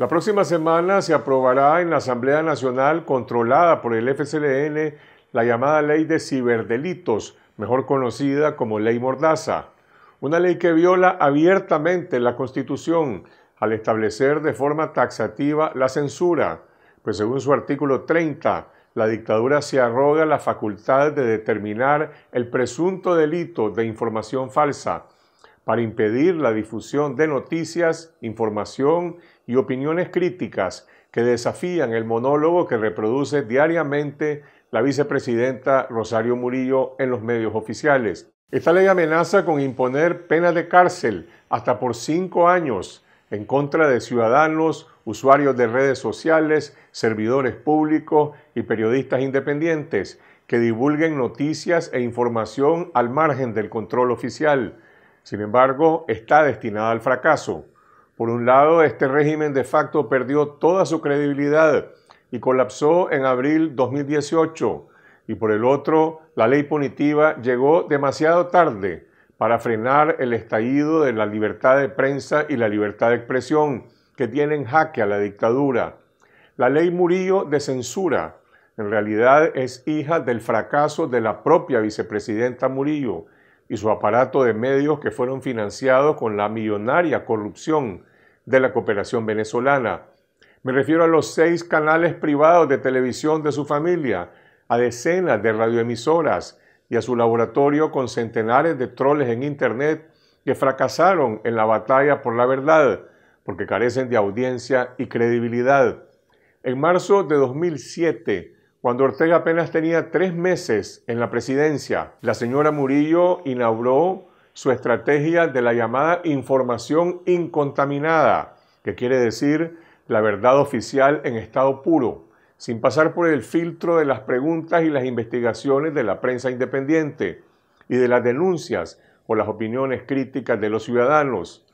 La próxima semana se aprobará en la Asamblea Nacional, controlada por el FCLN, la llamada Ley de Ciberdelitos, mejor conocida como Ley Mordaza, una ley que viola abiertamente la Constitución al establecer de forma taxativa la censura, pues según su artículo 30, la dictadura se arroga la facultad de determinar el presunto delito de información falsa para impedir la difusión de noticias, información y opiniones críticas que desafían el monólogo que reproduce diariamente la vicepresidenta Rosario Murillo en los medios oficiales. Esta ley amenaza con imponer penas de cárcel hasta por cinco años en contra de ciudadanos, usuarios de redes sociales, servidores públicos y periodistas independientes que divulguen noticias e información al margen del control oficial. Sin embargo, está destinada al fracaso. Por un lado, este régimen de facto perdió toda su credibilidad y colapsó en abril 2018. Y por el otro, la ley punitiva llegó demasiado tarde para frenar el estallido de la libertad de prensa y la libertad de expresión que tienen jaque a la dictadura. La ley Murillo de censura en realidad es hija del fracaso de la propia vicepresidenta Murillo y su aparato de medios que fueron financiados con la millonaria corrupción de la cooperación venezolana. Me refiero a los seis canales privados de televisión de su familia, a decenas de radioemisoras y a su laboratorio con centenares de troles en Internet que fracasaron en la batalla por la verdad porque carecen de audiencia y credibilidad. En marzo de 2007, cuando Ortega apenas tenía tres meses en la presidencia, la señora Murillo inauguró su estrategia de la llamada información incontaminada, que quiere decir la verdad oficial en estado puro, sin pasar por el filtro de las preguntas y las investigaciones de la prensa independiente y de las denuncias o las opiniones críticas de los ciudadanos.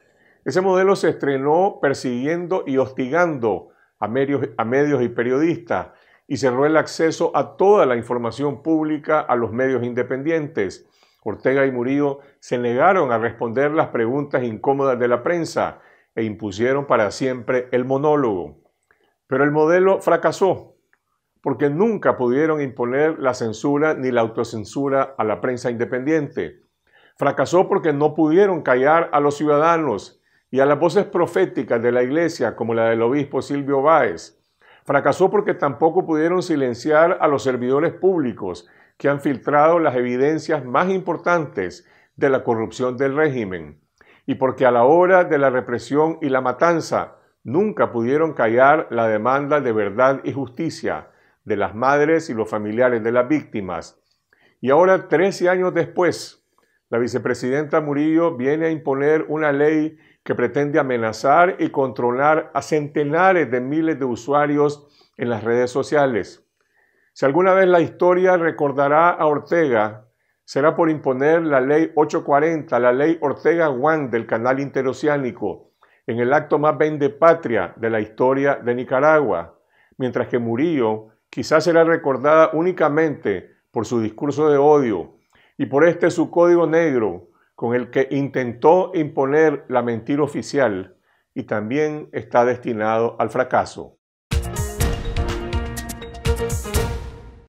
Ese modelo se estrenó persiguiendo y hostigando a medios, y periodistas y cerró el acceso a toda la información pública a los medios independientes Ortega y Murillo se negaron a responder las preguntas incómodas de la prensa e impusieron para siempre el monólogo. Pero el modelo fracasó, porque nunca pudieron imponer la censura ni la autocensura a la prensa independiente. Fracasó porque no pudieron callar a los ciudadanos y a las voces proféticas de la Iglesia, como la del obispo Silvio Báez. Fracasó porque tampoco pudieron silenciar a los servidores públicos que han filtrado las evidencias más importantes de la corrupción del régimen y porque a la hora de la represión y la matanza nunca pudieron callar la demanda de verdad y justicia de las madres y los familiares de las víctimas. Y ahora, 13 años después, la vicepresidenta Murillo viene a imponer una ley que pretende amenazar y controlar a centenares de miles de usuarios en las redes sociales. Si alguna vez la historia recordará a Ortega, será por imponer la ley 840, la ley Ortega-Juan del Canal Interoceánico, en el acto más patria de la historia de Nicaragua, mientras que Murillo quizás será recordada únicamente por su discurso de odio y por este su código negro con el que intentó imponer la mentira oficial y también está destinado al fracaso.